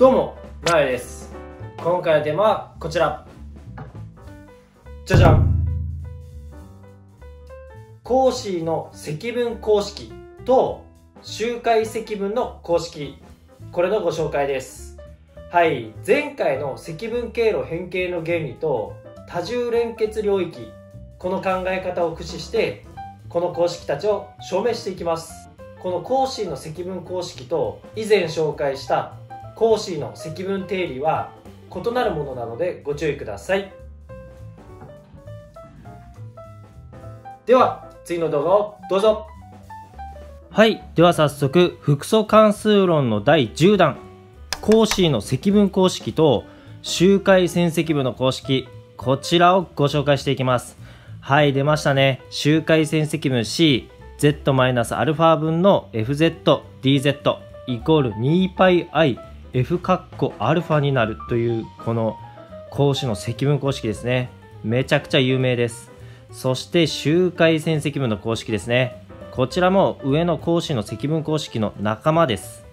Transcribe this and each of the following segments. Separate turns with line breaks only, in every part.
どうもなゆです今回のテーマはこちらじゃじゃん講師の積分公式と周回積分の公式これのご紹介ですはい前回の積分経路変形の原理と多重連結領域この考え方を駆使してこの公式たちを証明していきますこの講師の積分公式と以前紹介した講師の積分定理は異なるものなのでご注意くださいでは次の動画をどうぞはいでは早速複素関数論の第10弾講師の積分公式と周回線積分の公式こちらをご紹介していきますはい出ましたね周回線積分 Cz-α 分の fzdz イコール 2πi F カッコァになるというこの格子の積分公式ですねめちゃくちゃ有名ですそして周回線積分の公式ですねこちらも上の格子の積分公式の仲間です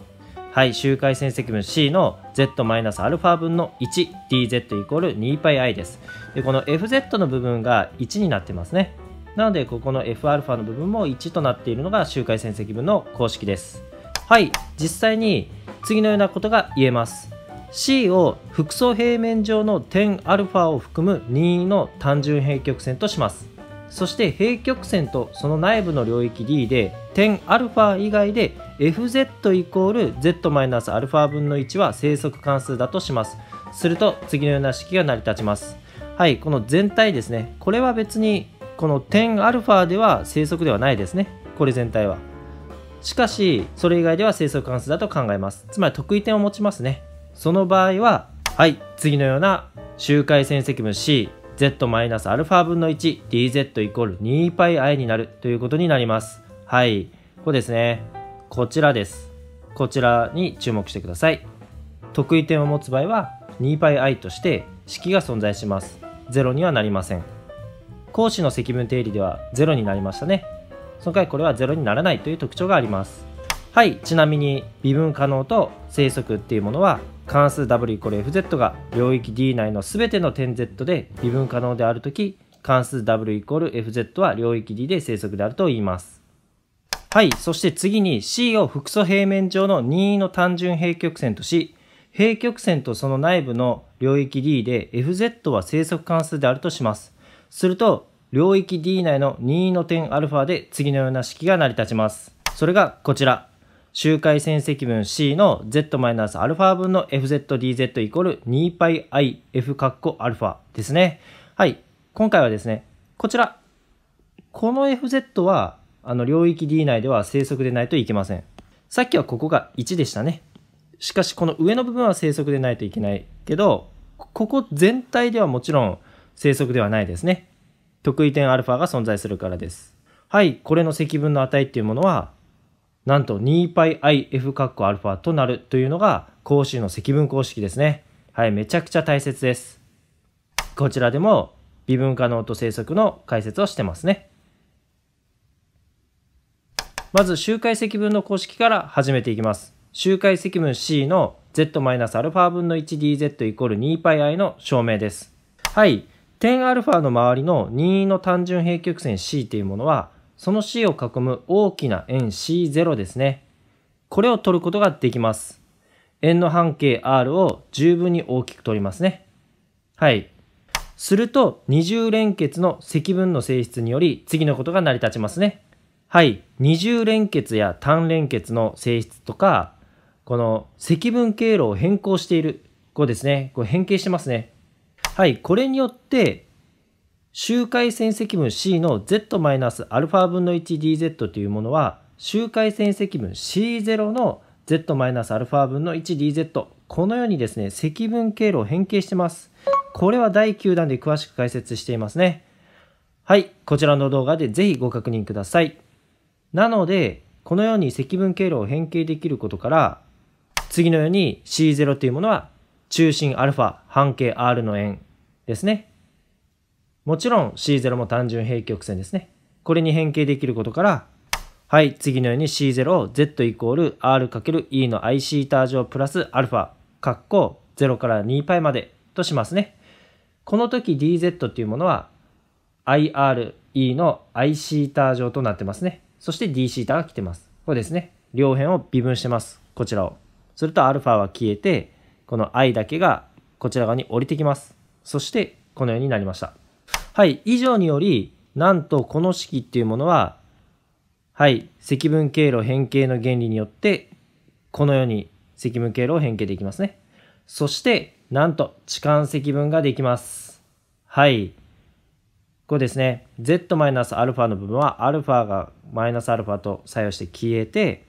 はい周回線積分 C の z マイナスアルファ分の 1dz イコール 2πi ですでこの fz の部分が1になってますねなのでここの fα の部分も1となっているのが周回線積分の公式ですはい実際に次のようなことが言えます C を複素平面上の点 α を含む任意の単純平曲線としますそして平曲線とその内部の領域 D で点 α 以外で fz イコール z-α 分の1は正則関数だとしますすると次のような式が成り立ちますはいこの全体ですねこれは別にこの点 α では正則ではないですねこれ全体はしかし、それ以外では整数関数だと考えます。つまり得意点を持ちますね。その場合は、はい、次のような周回線積分 C、z-α 分の 1dz イコール 2πi になるということになります。はい、ここですね。こちらです。こちらに注目してください。得意点を持つ場合は 2πi として式が存在します。0にはなりません。講師の積分定理では0になりましたね。その回これはロにならないという特徴がありますはいちなみに微分可能と正則っていうものは関数 w=fz が領域 D 内の全ての点 z で微分可能であるとき関数 w=fz は領域 D で正則であると言いますはいそして次に C を複素平面上の任意の単純平曲線とし平曲線とその内部の領域 D で fz は正則関数であるとしますすると領域 D 内の任意の点 α で次のような式が成り立ちます。それがこちら。周回線積分 C の z-α 分の fzdz イコール 2πif カッコ α ですね。はい。今回はですね、こちら。この fz は、あの、領域 D 内では正則でないといけません。さっきはここが1でしたね。しかし、この上の部分は正則でないといけないけど、ここ全体ではもちろん正則ではないですね。得意点ァが存在するからです。はい、これの積分の値っていうものは、なんと 2πif カッコ α となるというのが、公衆の積分公式ですね。はい、めちゃくちゃ大切です。こちらでも、微分可能と生則の解説をしてますね。まず、周回積分の公式から始めていきます。周回積分 C の z-α 分の 1dz イコール 2πi の証明です。はい。点 α の周りの任意の単純平曲線 C というものは、その C を囲む大きな円 C0 ですね。これを取ることができます。円の半径 R を十分に大きく取りますね。はい。すると、二重連結の積分の性質により、次のことが成り立ちますね。はい。二重連結や単連結の性質とか、この積分経路を変更している。こうですね。こう変形してますね。はい、これによって、周回線積分 C の z-α マイナス分の 1dz というものは、周回線積分 C0 の z-α マイナス分の 1dz。このようにですね、積分経路を変形してます。これは第9弾で詳しく解説していますね。はい、こちらの動画でぜひご確認ください。なので、このように積分経路を変形できることから、次のように C0 というものは中心 α 半径 r の円ですね。もちろん C0 も単純平曲線ですね。これに変形できることから、はい、次のように C0 を Z イコール R×E の Iθ 乗プラス α、括弧0から 2π までとしますね。この時 dz っていうものは IRE の Iθ 乗となってますね。そして dθ が来てます。これですね。両辺を微分してます。こちらを。すると α は消えて、この i だけがこちら側に降りてきます。そしてこのようになりました。はい、以上により、なんとこの式っていうものは、はい、積分経路変形の原理によって、このように積分経路を変形できますね。そして、なんと、置換積分ができます。はい。これですね、z-α の部分は、α が -α と作用して消えて、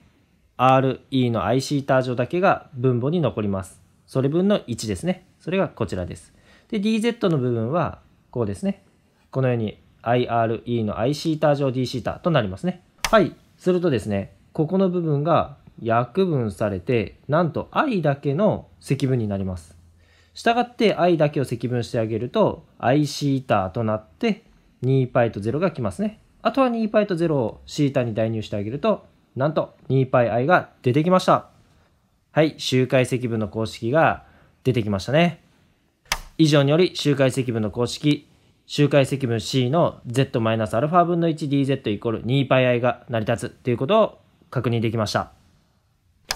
re の iθ 乗だけが分母に残ります。それ分の1ですね。それがこちらです。で、DZ の部分は、こうですね。このように IRE の I シータ乗 D シータとなりますね。はい。するとですね、ここの部分が約分されて、なんと i だけの積分になります。したがって i だけを積分してあげると i シータとなって 2π と0が来ますね。あとは 2π と0をシータに代入してあげると、なんと 2πi が出てきました。はい、周回積分の公式が出てきましたね。以上により周回積分の公式周回積分 C の z-α 分の 1dz イコール 2πi が成り立つということを確認できました。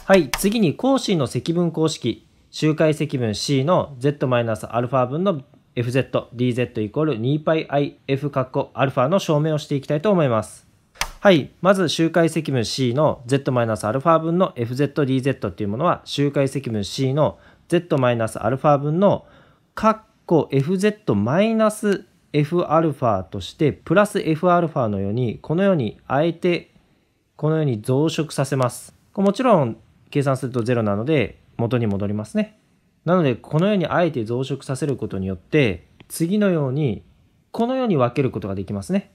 はい、次に更式の積分公式周回積分 C の z-α 分の fzdz イコール 2πif 括弧 α の証明をしていきたいと思います。はい。まず、周回積分 C の z-α 分の fzdz っていうものは、周回積分 C の z-α 分の fz-fα としてプラス fα のようにこのようにあえてこのように増殖させます。もちろん計算すると0なので元に戻りますね。なのでこのようにあえて増殖させることによって次のようにこのように分けることができますね。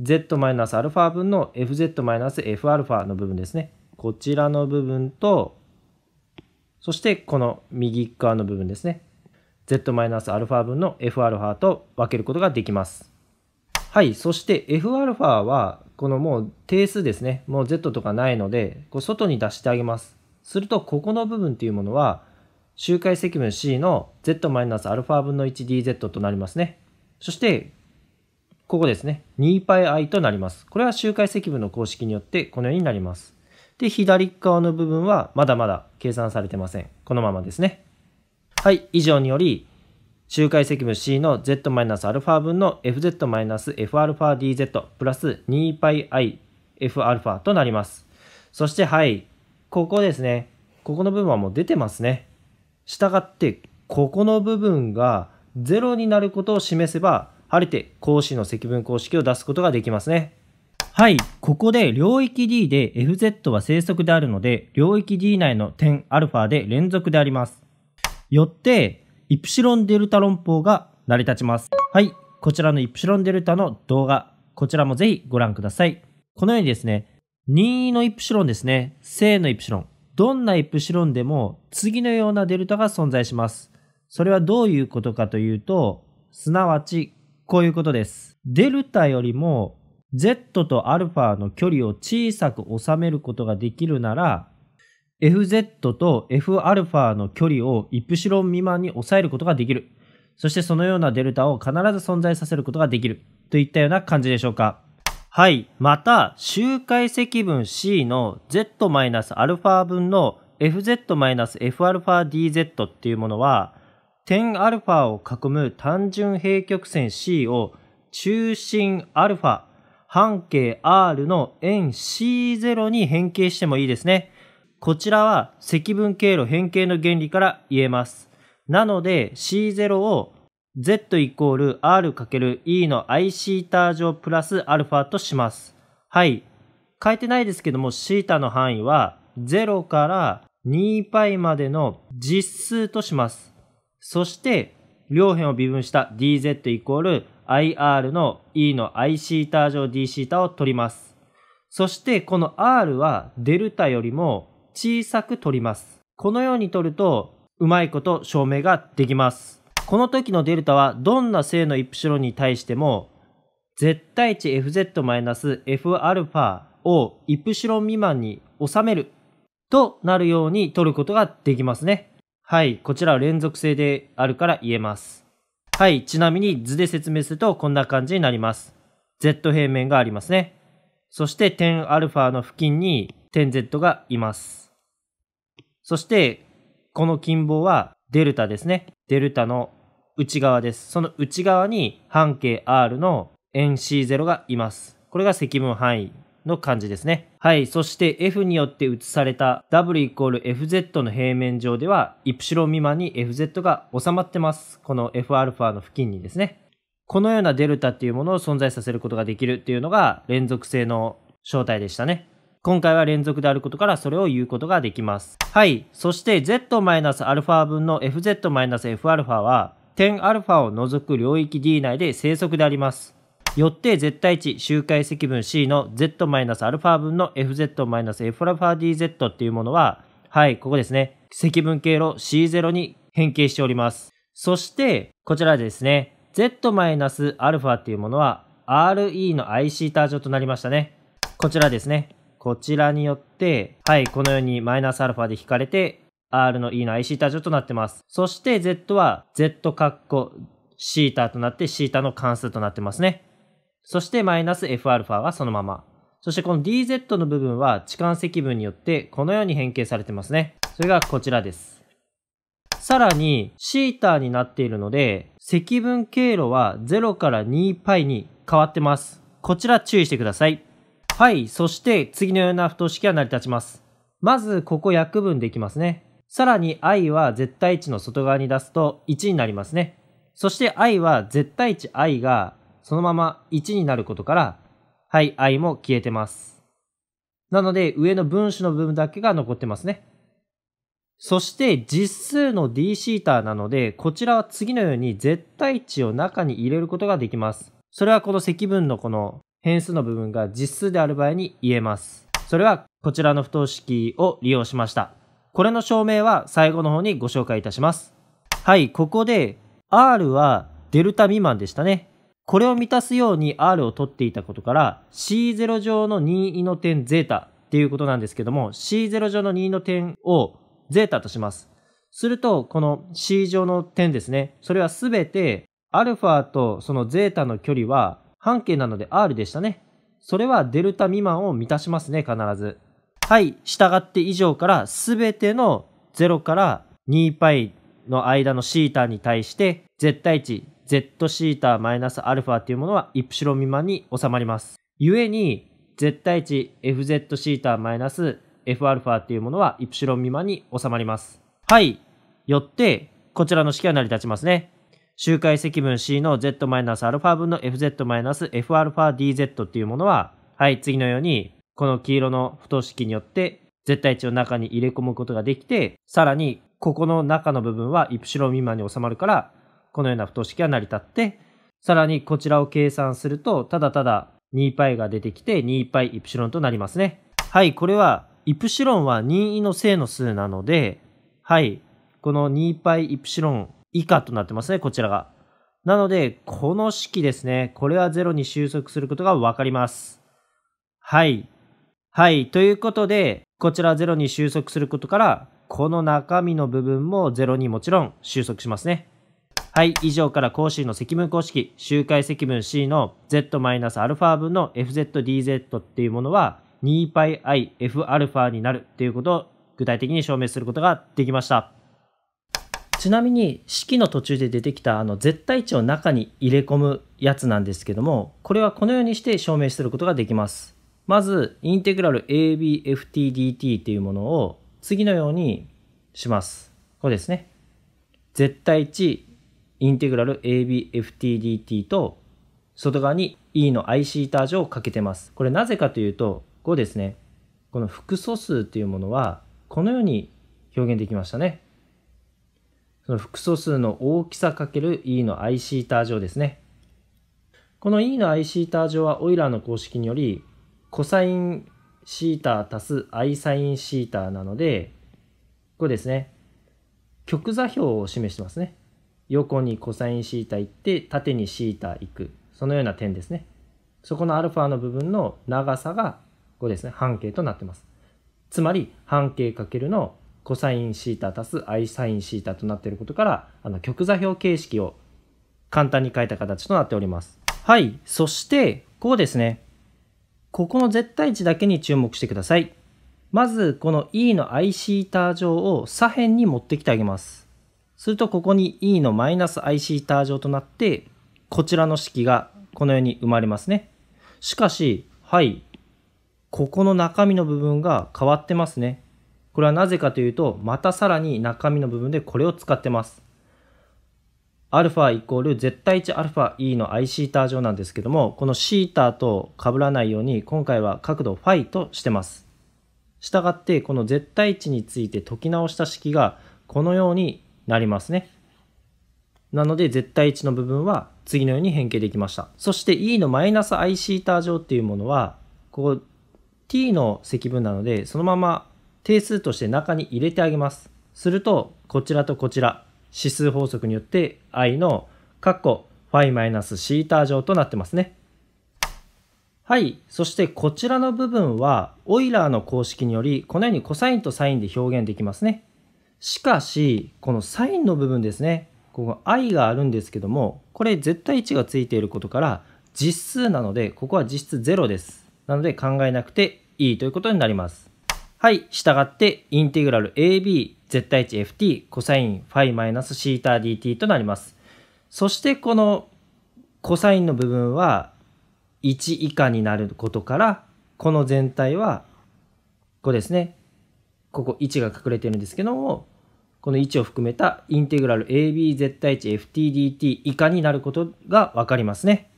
z-α 分の fz-fα の部分ですね。こちらの部分とそしてこの右側の部分ですね。z-α 分の fα と分けることができます。はい、そして fα はこのもう定数ですね、もう z とかないので、こう外に出してあげます。すると、ここの部分というものは、周回積分 C の z-α 分の 1dz となりますね。そして、ここですね、2πi となります。これは周回積分の公式によってこのようになります。で、左側の部分はまだまだ計算されてません。このままですね。はい、以上により、周回積分 C の z-α 分の f z f r d z プラス 2πifα となります。そして、はい、ここですね。ここの部分はもう出てますね。したがって、ここの部分が0になることを示せば、晴れて格子の積分公式を出すことができますね。はい、ここで領域 D で fz は正則であるので、領域 D 内の点 α で連続であります。よって、イプシロンデルタ論法が成り立ちます。はい。こちらのイプシロンデルタの動画、こちらもぜひご覧ください。このようにですね、任意のイプシロンですね、正のイプシロン、どんなイプシロンでも次のようなデルタが存在します。それはどういうことかというと、すなわち、こういうことです。デルタよりも Z と α の距離を小さく収めることができるなら、FZ と Fα の距離をイプシロン未満に抑えることができる。そしてそのようなデルタを必ず存在させることができる。といったような感じでしょうか。はい。また、周回積分 C の Z-α 分の FZ-Fαdz っていうものは、点 α を囲む単純平曲線 C を中心 α、半径 r の円 C0 に変形してもいいですね。こちらは積分経路変形の原理から言えます。なので C0 を z イコール r×e の i シータ乗プラスアルファとします。はい。変えてないですけども、シータの範囲は0から2 π までの実数とします。そして、両辺を微分した dz イコール ir の e の i シータ乗 d シータを取ります。そして、この r はデルタよりも小さく取ります。このようにとると、うまいこと証明ができます。この時のデルタは、どんな正のイプシロンに対しても、絶対値 fz-fα をイプシロン未満に収めるとなるようにとることができますね。はい、こちらは連続性であるから言えます。はい、ちなみに図で説明するとこんな感じになります。z 平面がありますね。そして点 α の付近に点 z がいます。そして、この金棒はデルタですね。デルタの内側です。その内側に半径 R の n C0 がいます。これが積分範囲の感じですね。はい。そして F によって移された W イコール FZ の平面上では、イプシロン未満に FZ が収まってます。この Fα の付近にですね。このようなデルタっていうものを存在させることができるっていうのが連続性の正体でしたね。今回は連続であることからそれを言うことができます。はい。そして z-α 分の fz-fα は、点 α を除く領域 D 内で正則であります。よって絶対値周回積分 C の z-α 分の fz-fαdz っていうものは、はい、ここですね。積分経路 C0 に変形しております。そして、こちらですね。z-α っていうものは RE の iθ 乗となりましたね。こちらですね。こちらによって、はい、このようにマイナスアルファで引かれて、R の E の IC タ乗となってます。そして Z は Z カッコシータとなってシータの関数となってますね。そしてマイナス Fα はそのまま。そしてこの DZ の部分は置換積分によってこのように変形されてますね。それがこちらです。さらに、シータになっているので、積分経路は0から 2π に変わってます。こちら注意してください。はい、そして次のような不等式は成り立ちます。まず、ここ約分できますね。さらに i は絶対値の外側に出すと1になりますね。そして i は絶対値 i がそのまま1になることから、はい、i も消えてます。なので、上の分子の部分だけが残ってますね。そして実数の dθ なので、こちらは次のように絶対値を中に入れることができます。それはこの積分のこの変数の部分が実数である場合に言えます。それはこちらの不等式を利用しました。これの証明は最後の方にご紹介いたします。はい、ここで R はデルタ未満でしたね。これを満たすように R を取っていたことから C0 乗の任意の点ゼ ζ っていうことなんですけども C0 乗の任意の点をゼータとします。するとこの C 上の点ですね。それはすべて α とそのゼータの距離は半径なので R でしたね。それはデルタ未満を満たしますね、必ず。はい、従って以上から全ての0から2 π の間の θ に対して絶対値 zθ-α というものはイプシロン未満に収まります。ゆえに絶対値 fzθ-fα というものはイプシロン未満に収まります。はい。よって、こちらの式は成り立ちますね。周回積分 C の z-α 分の fz-frdz っていうものは、はい、次のように、この黄色の不等式によって、絶対値を中に入れ込むことができて、さらに、ここの中の部分はイプシロン未満に収まるから、このような不等式が成り立って、さらにこちらを計算すると、ただただ 2π が出てきて、2π イプシロンとなりますね。はい、これは、イプシロンは任意の正の数なので、はい、この 2π イプシロン以下となってますね、こちらが。なので、この式ですね。これは0に収束することがわかります。はい。はい。ということで、こちら0に収束することから、この中身の部分も0にもちろん収束しますね。はい。以上から講師の積分公式、周回積分 C の z-α 分の fzdz っていうものは 2πifα になるっていうことを具体的に証明することができました。ちなみに式の途中で出てきたあの絶対値を中に入れ込むやつなんですけどもこれはこのようにして証明することができますまずインテグラル ABFTDT というものを次のようにしますこれですね絶対値インテグラル ABFTDT と外側に E の i c ター乗をかけてますこれなぜかというとこうですねこの複素数というものはこのように表現できましたねその複素数の大きさ ×E の i シータ乗ですね。この E の i シータ乗はオイラーの公式により、コサインシータ足す i サインシータなので、ここですね。極座標を示してますね。横にコサインシータ行って、縦にシータ行く。そのような点ですね。そこの α の部分の長さが、ここですね、半径となってます。つまり、半径かけるのコサインシータ足すアイサインシータとなっていることから、あの極座標形式を簡単に書いた形となっております。はい。そして、こうですね。ここの絶対値だけに注目してください。まず、この E の i シータ乗を左辺に持ってきてあげます。すると、ここに E のマイナス i シータ乗となって、こちらの式がこのように生まれますね。しかし、はい。ここの中身の部分が変わってますね。これはなぜかというと、またさらに中身の部分でこれを使ってます。アルファイコール絶対値アルファ E の i シータ上なんですけども、このシータと被らないように今回は角度ファイとしてます。したがってこの絶対値について解き直した式がこのようになりますね。なので絶対値の部分は次のように変形できました。そして E のマイナス i シータ上っていうものは、ここ t の積分なのでそのまま定数として中に入れてあげます。すると、こちらとこちら、指数法則によって i の括弧ータ乗となってますね。はい。そしてこちらの部分は、オイラーの公式により、このようにコサインとサインで表現できますね。しかし、このサインの部分ですね。ここ i があるんですけども、これ絶対値がついていることから、実数なので、ここは実質0です。なので考えなくていいということになります。はい、したがってインテグラル AB 絶対値 ft コサインー θ d t となります。そしてこのコサインの部分は1以下になることからこの全体はここですねここ1が隠れてるんですけどもこの1を含めたインテグラル AB 絶対値 ftdt 以下になることが分かりますね。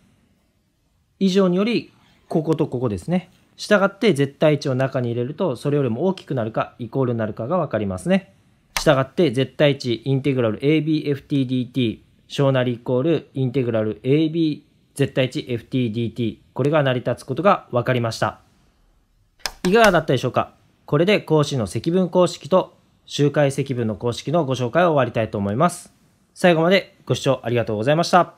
以上によりこことここですねしたがって絶対値を中に入れるとそれよりも大きくなるかイコールになるかが分かりますね。したがって絶対値インテグラル ABFTDT 小なりイコールインテグラル AB 絶対値 FTDT これが成り立つことが分かりました。いかがだったでしょうかこれで講師の積分公式と周回積分の公式のご紹介を終わりたいと思います。最後までご視聴ありがとうございました。